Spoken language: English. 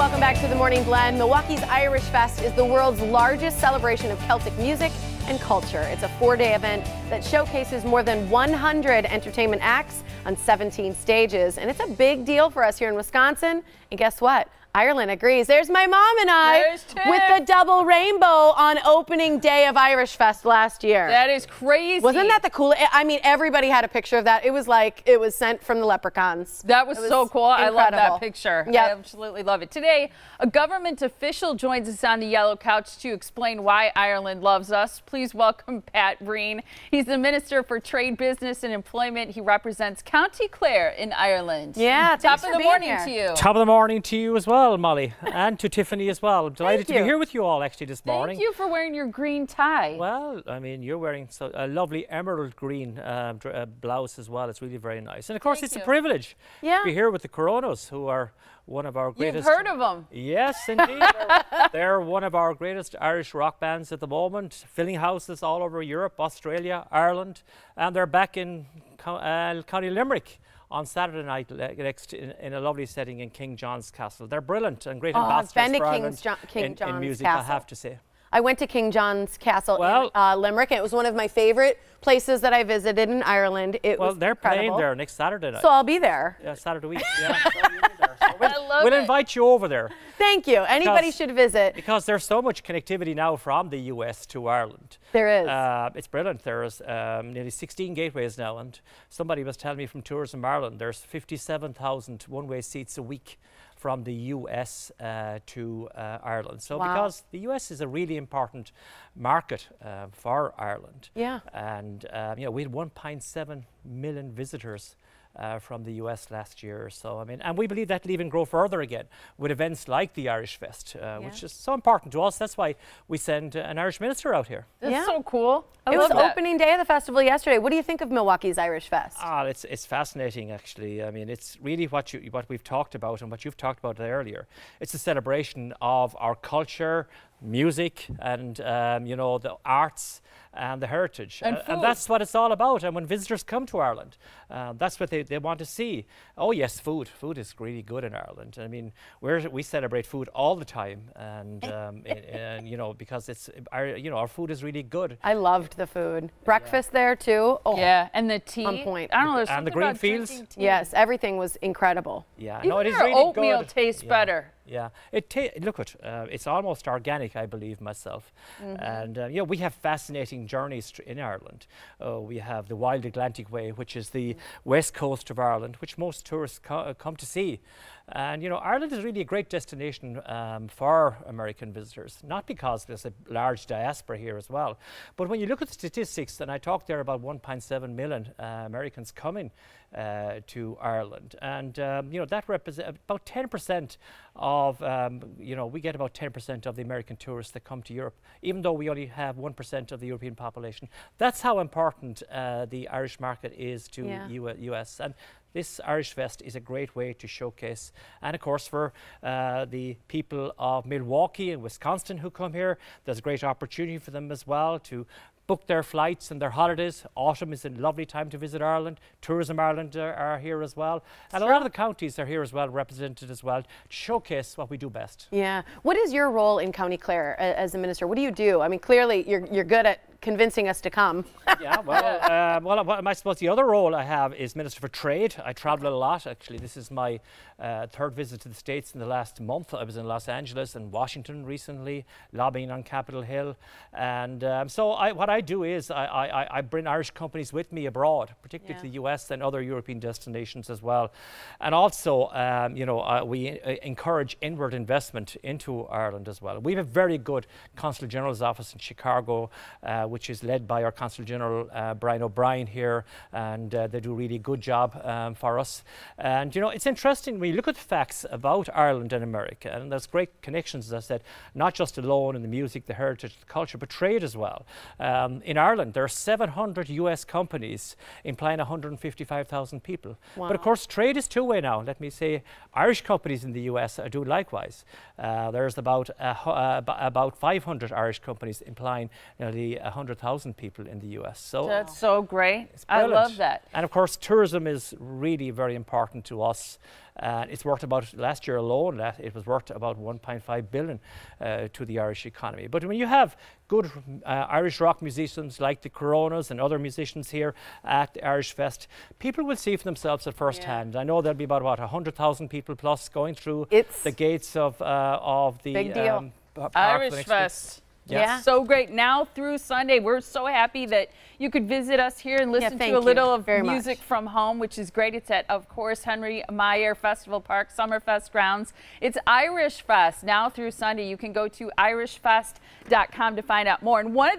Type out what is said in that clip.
welcome back to the Morning Blend. Milwaukee's Irish Fest is the world's largest celebration of Celtic music and culture. It's a four-day event that showcases more than 100 entertainment acts on 17 stages, and it's a big deal for us here in Wisconsin. And guess what? Ireland agrees. There's my mom and I with the double rainbow on opening day of Irish Fest last year. That is crazy. Wasn't that the coolest? I mean, everybody had a picture of that. It was like it was sent from the leprechauns. That was, was so cool. Incredible. I love that picture. Yep. I absolutely love it. Today, a government official joins us on the yellow couch to explain why Ireland loves us. Please welcome Pat Breen. He's the Minister for Trade, Business and Employment. He represents County Clare in Ireland. Yeah, top of the morning here. to you. Top of the morning to you as well well, Molly, and to Tiffany as well. I'm delighted to be here with you all actually this Thank morning. Thank you for wearing your green tie. Well, I mean, you're wearing so, a lovely emerald green uh, uh, blouse as well. It's really very nice. And of course, Thank it's you. a privilege yeah. to be here with the Coronas, who are one of our greatest. You've heard of them. Yes, indeed. they're, they're one of our greatest Irish rock bands at the moment, filling houses all over Europe, Australia, Ireland, and they're back in uh, County Limerick on Saturday night next in, in, a lovely setting in King John's Castle. They're brilliant and great oh, ambassadors for Ireland jo King in, John's in music, Castle. I have to say. I went to King John's Castle well, in uh, Limerick, and it was one of my favorite places that I visited in Ireland. It well, was they're incredible. playing there next Saturday night. So I'll be there. Yeah, Saturday week. Yeah. Love we'll invite you over there. Thank you. Anybody because, should visit. Because there's so much connectivity now from the U.S. to Ireland. There is. Uh, it's brilliant. There's um, nearly 16 gateways now, and somebody was telling me from Tourism Ireland there's 57,000 one-way seats a week from the US uh, to uh, Ireland. So wow. because the US is a really important market uh, for Ireland. Yeah. And um, you know we had 1.7 million visitors uh, from the US last year. So, I mean, and we believe that will even grow further again with events like the Irish Fest, uh, yeah. which is so important to us. That's why we send uh, an Irish minister out here. That's yeah. so cool. I it was that. opening day of the festival yesterday. What do you think of Milwaukee's Irish Fest? Ah, it's, it's fascinating, actually. I mean, it's really what, you, what we've talked about and what you've talked about earlier. It's a celebration of our culture, music and um, you know the arts and the heritage and, uh, and, that's what it's all about and when visitors come to ireland uh, that's what they, they want to see oh yes food food is really good in ireland i mean we we celebrate food all the time and, um, and, and, you know because it's our you know our food is really good i loved the food breakfast yeah. there too oh yeah and the tea on point i don't know and the green fields yes everything was incredible yeah Even no it is really oatmeal good. tastes yeah. better yeah, it look at uh, it's almost organic, I believe myself. Mm -hmm. And uh, we have fascinating journeys in Ireland. Uh, we have the Wild Atlantic Way, which is the mm -hmm. west coast of Ireland, which most tourists co uh, come to see. And you know, Ireland is really a great destination um, for American visitors, not because there's a large diaspora here as well, but when you look at the statistics, and I talked there about 1.7 million uh, Americans coming uh, to Ireland, and um, you know that represents about 10 percent of, um, you know, we get about 10% of the American tourists that come to Europe, even though we only have 1% of the European population. That's how important uh, the Irish market is to yeah. U US. And this Irish Fest is a great way to showcase. And of course, for uh, the people of Milwaukee and Wisconsin who come here, there's a great opportunity for them as well to book their flights and their holidays. Autumn is a lovely time to visit Ireland. Tourism Ireland are, are here as well. And sure. a lot of the counties are here as well, represented as well, to showcase what we do best. Yeah. What is your role in County Clare uh, as a minister? What do you do? I mean, clearly you're, you're good at convincing us to come. yeah, well, um, well, I, I suppose the other role I have is Minister for Trade. I travel a lot, actually. This is my uh, third visit to the States in the last month. I was in Los Angeles and Washington recently, lobbying on Capitol Hill. And um, so I, what I do is I, I, I, bring Irish companies with me abroad, particularly yeah. to the US and other European destinations as well. And also, um, you know, uh, we uh, encourage inward investment into Ireland as well. We have a very good Consul General's office in Chicago. Uh, which is led by our Consul General uh, Brian O'Brien here, and uh, they do a really good job um, for us. And you know, it's interesting when you look at the facts about Ireland and America, and there's great connections, as I said, not just alone in the music, the heritage, the culture, but trade as well. Um, in Ireland, there are 700 US companies employing 155,000 people. Wow. But of course, trade is two way now. Let me say, Irish companies in the US are uh, doing likewise. Uh, there's about, uh, about 500 Irish companies employing nearly 100 100,000 people in the US. So That's so great. I love that. And of course, tourism is really very important to us. Uh, it's worth about, last year alone, it was worth about 1.5 billion uh, to the Irish economy. But when you have good uh, Irish rock musicians like the Coronas and other musicians here at the Irish Fest, people will see for themselves at first yeah. hand. I know there'll be about, about 100,000 people plus going through it's the gates of, uh, of the... Big deal. Um, Irish Fest. Yeah. So great. Now through Sunday, we're so happy that you could visit us here and listen yeah, to a little of music much. from home, which is great. It's at, of course, Henry Meyer Festival Park Summerfest grounds. It's Irish Fest now through Sunday. You can go to irishfest.com to find out more. And one